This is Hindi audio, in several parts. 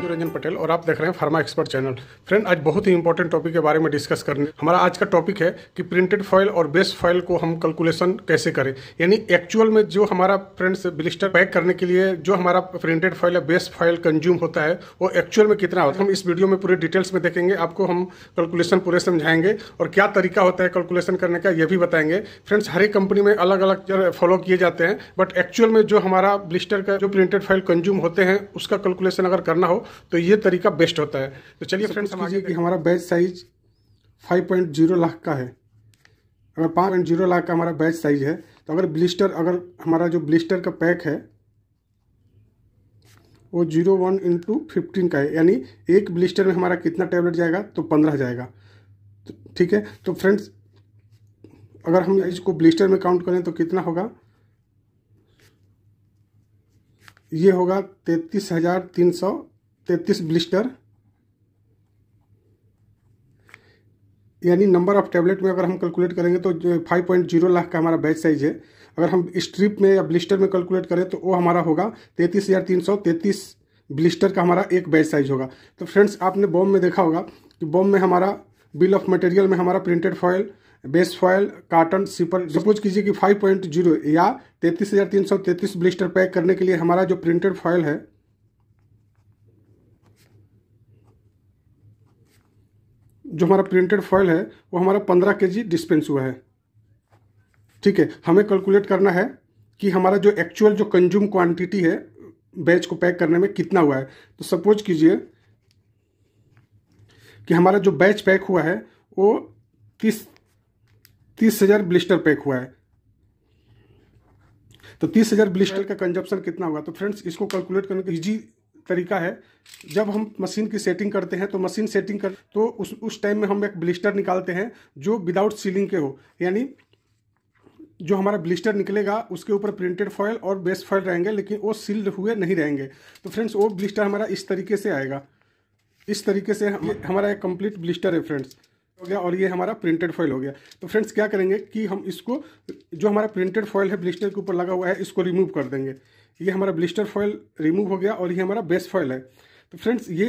मैं रंजन पटेल और आप देख रहे हैं फार्मा एक्सपर्ट चैनल फ्रेंड आज बहुत ही इंपॉर्टेंट टॉपिक के बारे में डिस्कस करने हमारा आज का टॉपिक है कि प्रिंटेड फाइल और बेस फाइल को हम कैलकुलेशन कैसे करें यानी एक्चुअल में जो हमारा फ्रेंड्स ब्लिस्टर पैक करने के लिए जो हमारा प्रिंटेड फाइल या बेस फाइल कंज्यूम होता है वो एक्चुअल में कितना होता है हम इस वीडियो में पूरे डिटेल्स में देखेंगे आपको हम कैलकुलेशन पूरे समझाएंगे और क्या तरीका होता है कैलकुलेशन करने का ये भी बताएंगे फ्रेंड्स हर एक कंपनी में अलग अलग फॉलो किए जाते हैं बट एक्चुअल में जो हमारा ब्लिस्टर का जो प्रिंटेड फाइल कंज्यूम होते हैं उसका कैलकुलेशन अगर करना हो तो ये तरीका बेस्ट होता है तो चलिए फ्रेंड्स समझिए कि हमारा बैच साइज 5.0 लाख का है अगर 5.0 लाख का हमारा बैच साइज है तो अगर ब्लिस्टर अगर हमारा जो ब्लिस्टर का पैक है वो जीरो वन इंटू फिफ्टीन का है यानी एक ब्लिस्टर में हमारा कितना टैबलेट जाएगा तो पंद्रह जाएगा तो ठीक है तो फ्रेंड्स अगर हम इसको ब्लिस्टर में काउंट करें तो कितना होगा ये होगा तैतीस हज़ार तीन सौ तैतीस ब्लिस्टर यानी नंबर ऑफ टैबलेट में अगर हम कैलकुलेट करेंगे तो फाइव पॉइंट जीरो लाख का हमारा बैच साइज है अगर हम स्ट्रिप में या ब्लिस्टर में कैलकुलेट करें तो वो हमारा होगा तैंतीस हज़ार तीन सौ तैंतीस ब्लिस्टर का हमारा एक बैच साइज होगा तो फ्रेंड्स आपने बॉम में देखा होगा कि बॉम में हमारा बिल ऑफ मटेरियल में हमारा printed foil base foil carton सिपर सपोज कीजिए कि फाइव या तैतीस हज़ार तीन सौ तैंतीस ब्लिस्टर पैक करने के लिए हमारा जो प्रिंटेड फॉयल है जो हमारा प्रिंटेड फॉइल है वो हमारा पंद्रह के जी डिस्पेंस हुआ है ठीक है हमें कैलकुलेट करना है कि हमारा जो एक्चुअल जो कंज्यूम क्वांटिटी है बैच को पैक करने में कितना हुआ है तो सपोज कीजिए कि हमारा जो बैच पैक हुआ है वो तीस तीस हज़ार ब्लिस्टर पैक हुआ है तो तीस हज़ार ब्लिस्टर का कंजप्शन कितना हुआ तो फ्रेंड्स इसको कैलकुलेट करने का इजी तरीका है जब हम मशीन की सेटिंग करते हैं तो मशीन सेटिंग कर तो उस उस टाइम में हम एक ब्लिस्टर निकालते हैं जो विदाउट सीलिंग के हो यानी जो हमारा ब्लिस्टर निकलेगा उसके ऊपर प्रिंटेड फॉयल और बेस फॉयल रहेंगे लेकिन वो सील्ड हुए नहीं रहेंगे तो फ्रेंड्स वो ब्लिस्टर हमारा इस तरीके से आएगा इस तरीके से हमारा एक कंप्लीट ब्लिस्टर है फ्रेंड्स हो गया और ये हमारा प्रिंटेड फॉइल हो गया तो फ्रेंड्स क्या करेंगे कि हम इसको जो हमारा प्रिंटेड फॉइल है ब्लिस्टर के ऊपर लगा हुआ है इसको रिमूव कर देंगे ये हमारा ब्लिस्टर फॉइल रिमूव हो गया और ये हमारा बेस्ट फॉइल है तो फ्रेंड्स ये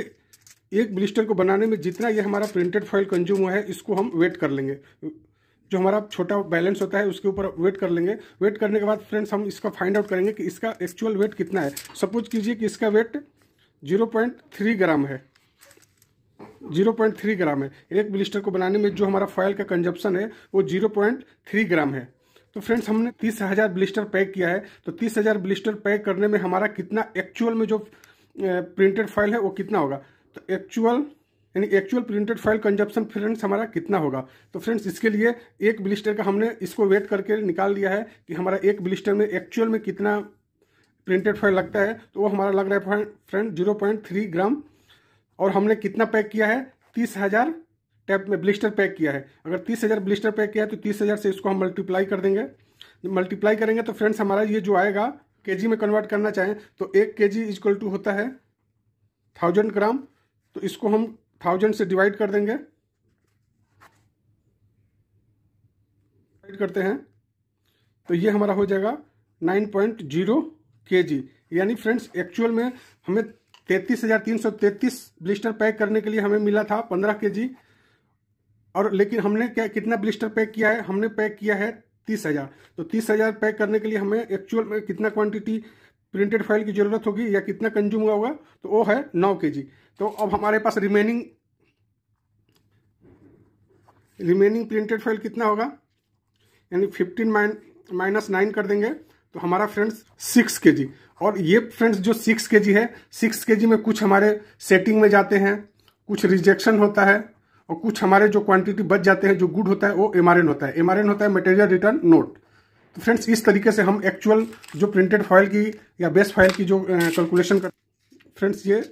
एक ब्लिस्टर को बनाने में जितना ये हमारा प्रिंटेड फॉइल कंज्यूम हुआ है इसको हम वेट कर लेंगे जो हमारा छोटा बैलेंस होता है उसके ऊपर वेट कर लेंगे वेट करने के बाद फ्रेंड्स हम इसका फाइंड आउट करेंगे कि इसका एक्चुअल वेट कितना है सपोज कीजिए कि इसका वेट 0.3 ग्राम है जीरो पॉइंट थ्री ग्राम है एक ब्लिस्टर को बनाने में जो हमारा फॉयल का कंजप्शन है वो जीरो पॉइंट थ्री ग्राम है तो फ्रेंड्स हमने तीस हजार ब्लिस्टर पैक किया है तो तीस हजार ब्लिस्टर पैक करने में हमारा कितना एक्चुअल में जो प्रिंटेड फाइल है वो कितना होगा तो एक्चुअल यानी actual printed file consumption friends हमारा कितना होगा तो फ्रेंड्स इसके लिए एक ब्लिस्टर का हमने इसको वेट करके निकाल लिया है कि हमारा एक ब्लिस्टर में एक्चुअल में कितना प्रिंटेड फाइल लगता है तो वो हमारा लग रहा है friend zero point three gram और हमने कितना पैक किया है तीस हजार टैप में ब्लिस्टर पैक किया है अगर तीस हजार ब्लिस्टर पैक किया है तो तीस हजार से इसको हम मल्टीप्लाई कर देंगे मल्टीप्लाई करेंगे तो फ्रेंड्स हमारा ये जो आएगा के में कन्वर्ट करना चाहें तो एक के जी इजक्वल टू होता है थाउजेंड ग्राम तो इसको हम थाउजेंड से डिवाइड कर देंगे करते हैं तो ये हमारा हो जाएगा नाइन पॉइंट जीरो के जी यानी फ्रेंड्स एक्चुअल में हमें तैतीस हजार तीन सौ तैतीस ब्लिस्टर पैक करने के लिए हमें मिला था पंद्रह के जी और लेकिन हमने क्या कितना ब्लिस्टर पैक किया है हमने पैक किया है तीस हजार तो तीस हजार पैक करने के लिए हमें एक्चुअल में कितना क्वांटिटी प्रिंटेड फाइल की जरूरत होगी या कितना कंज्यूम हुआ होगा तो वो है नौ के जी तो अब हमारे पास रिमेनिंग रिमेनिंग प्रिंटेड फाइल कितना होगा यानी फिफ्टीन माइन माइनस नाइन कर देंगे तो हमारा फ्रेंड्स सिक्स के जी और ये फ्रेंड्स जो सिक्स के जी है सिक्स के जी में कुछ हमारे सेटिंग में जाते हैं कुछ रिजेक्शन होता है और कुछ हमारे जो क्वांटिटी बच जाते हैं जो गुड होता है वो एम होता है एम होता है मटेरियल रिटर्न नोट तो फ्रेंड्स इस तरीके से हम एक्चुअल जो प्रिंटेड फाइल की या बेस्ट फाइल की जो कैलकुलेशन कर फ्रेंड्स ये